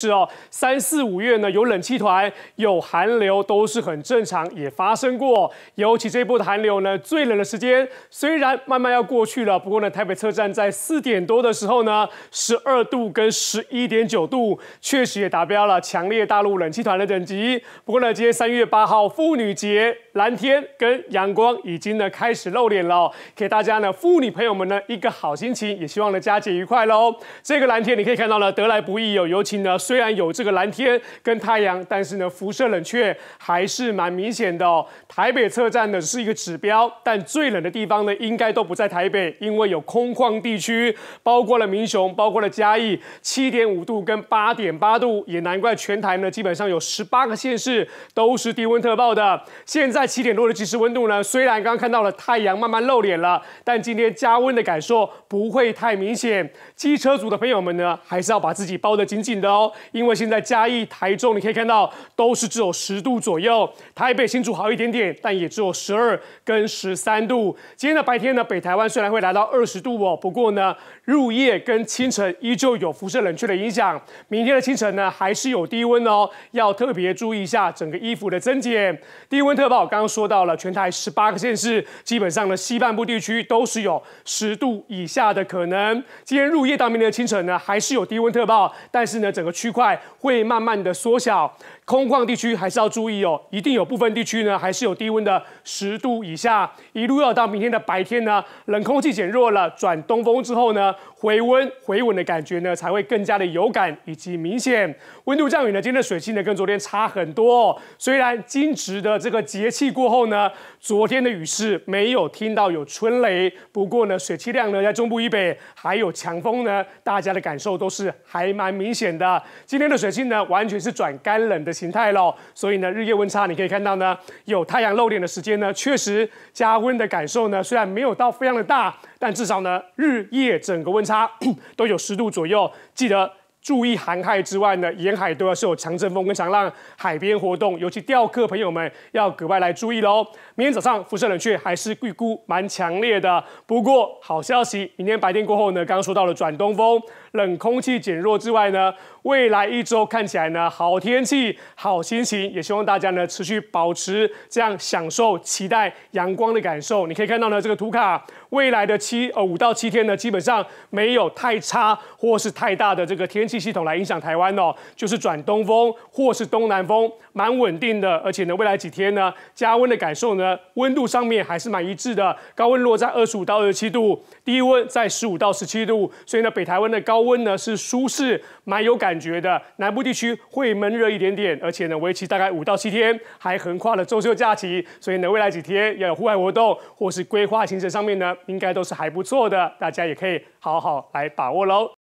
是哦，三四五月呢有冷气团、有寒流都是很正常，也发生过。尤其这一波的寒流呢，最冷的时间虽然慢慢要过去了，不过呢，台北车站在四点多的时候呢，十二度跟十一点九度确实也达标了强烈大陆冷气团的等级。不过呢，今天三月八号妇女节，蓝天跟阳光已经呢开始露脸了，给大家呢妇女朋友们呢一个好心情，也希望呢佳节愉快喽。这个蓝天你可以看到了，得来不易哦，尤其呢。虽然有这个蓝天跟太阳，但是呢，辐射冷却还是蛮明显的哦。台北车站呢是一个指标，但最冷的地方呢应该都不在台北，因为有空旷地区，包括了民雄，包括了嘉义，七点五度跟八点八度，也难怪全台呢基本上有十八个县市都是低温特报的。现在七点多的即时温度呢，虽然刚刚看到了太阳慢慢露脸了，但今天加温的感受不会太明显。机车族的朋友们呢，还是要把自己包得紧紧的哦。因为现在嘉义、台中，你可以看到都是只有十度左右，台北新竹好一点点，但也只有十二跟十三度。今天的白天呢，北台湾虽然会来到二十度哦，不过呢，入夜跟清晨依旧有辐射冷却的影响。明天的清晨呢，还是有低温哦，要特别注意一下整个衣服的增减。低温特报刚刚说到了全台十八个县市，基本上呢，西半部地区都是有十度以下的可能。今天入夜到明天的清晨呢，还是有低温特报，但是呢，整个区。区块会慢慢的缩小，空旷地区还是要注意哦，一定有部分地区呢还是有低温的十度以下，一路要到明天的白天呢，冷空气减弱了，转东风之后呢，回温回稳的感觉呢才会更加的有感以及明显。温度降雨呢，今天的水汽呢跟昨天差很多，虽然惊蛰的这个节气过后呢，昨天的雨势没有听到有春雷，不过呢水汽量呢在中部以北还有强风呢，大家的感受都是还蛮明显的。今天的水气呢，完全是转干冷的形态喽，所以呢，日夜温差，你可以看到呢，有太阳露脸的时间呢，确实加温的感受呢，虽然没有到非常的大，但至少呢，日夜整个温差 都有十度左右，记得。注意寒害之外呢，沿海都要是有强阵风跟强浪，海边活动尤其钓客朋友们要格外来注意喽。明天早上辐射冷却还是预估蛮强烈的，不过好消息，明天白天过后呢，刚刚说到了转东风，冷空气减弱之外呢，未来一周看起来呢好天气、好心情，也希望大家呢持续保持这样享受、期待阳光的感受。你可以看到呢这个图卡。未来的七呃五到七天呢，基本上没有太差或是太大的这个天气系统来影响台湾哦，就是转东风或是东南风，蛮稳定的。而且呢，未来几天呢，加温的感受呢，温度上面还是蛮一致的，高温落在二十五到二十七度，低温在十五到十七度。所以呢，北台湾的高温呢是舒适，蛮有感觉的。南部地区会闷热一点点，而且呢，为期大概五到七天，还横跨了中秋假期。所以呢，未来几天要有户外活动或是规划行程上面呢。应该都是还不错的，大家也可以好好来把握喽。